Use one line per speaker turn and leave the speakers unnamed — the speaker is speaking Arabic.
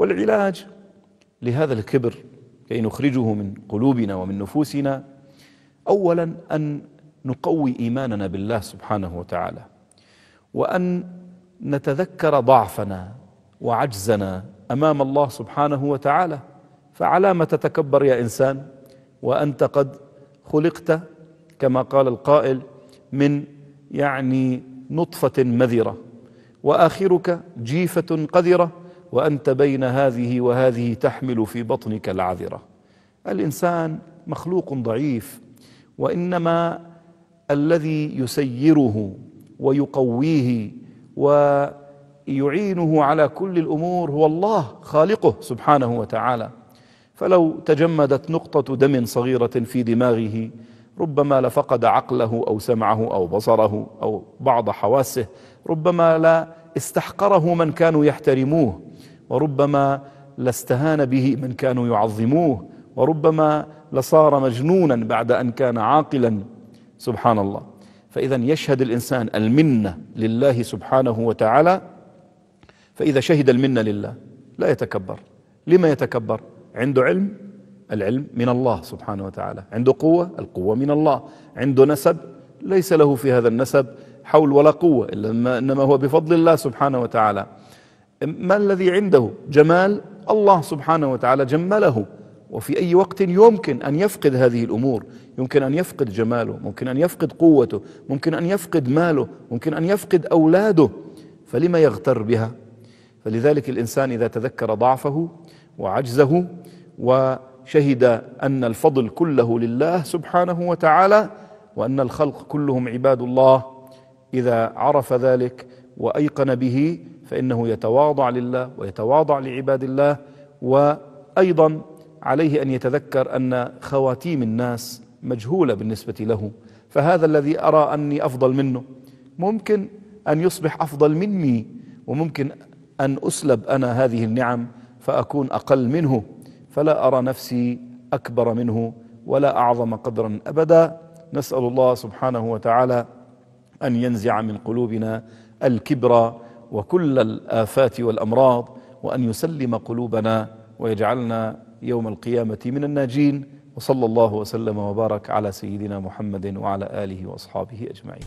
والعلاج لهذا الكبر كي نخرجه من قلوبنا ومن نفوسنا أولا أن نقوي إيماننا بالله سبحانه وتعالى وأن نتذكر ضعفنا وعجزنا أمام الله سبحانه وتعالى فعلى ما تتكبر يا إنسان وأنت قد خلقت كما قال القائل من يعني نطفة مذرة وآخرك جيفة قذرة وأنت بين هذه وهذه تحمل في بطنك العذرة الإنسان مخلوق ضعيف وإنما الذي يسيره ويقويه ويعينه على كل الأمور هو الله خالقه سبحانه وتعالى فلو تجمدت نقطة دم صغيرة في دماغه ربما لفقد عقله او سمعه او بصره او بعض حواسه ربما لا استحقره من كانوا يحترموه وربما لاستهان به من كانوا يعظموه وربما لصار مجنونا بعد ان كان عاقلا سبحان الله فاذا يشهد الانسان المنه لله سبحانه وتعالى فاذا شهد المنه لله لا يتكبر لما يتكبر عنده علم العلم من الله سبحانه وتعالى عنده قوه القوه من الله عنده نسب ليس له في هذا النسب حول ولا قوه انما هو بفضل الله سبحانه وتعالى ما الذي عنده جمال الله سبحانه وتعالى جمله وفي أي وقت يمكن أن يفقد هذه الأمور يمكن أن يفقد جماله ممكن أن يفقد قوته ممكن أن يفقد ماله ممكن أن يفقد أولاده فلما يغتر بها فلذلك الإنسان إذا تذكر ضعفه وعجزه وشهد أن الفضل كله لله سبحانه وتعالى وأن الخلق كلهم عباد الله إذا عرف ذلك وأيقن به فإنه يتواضع لله ويتواضع لعباد الله وأيضا عليه أن يتذكر أن خواتيم الناس مجهولة بالنسبة له فهذا الذي أرى أني أفضل منه ممكن أن يصبح أفضل مني وممكن أن أسلب أنا هذه النعم فأكون أقل منه فلا أرى نفسي أكبر منه ولا أعظم قدرا أبدا نسأل الله سبحانه وتعالى أن ينزع من قلوبنا الكبرى وكل الآفات والأمراض وأن يسلم قلوبنا ويجعلنا يوم القيامة من الناجين وصلى الله وسلم وبارك على سيدنا محمد وعلى آله وأصحابه أجمعين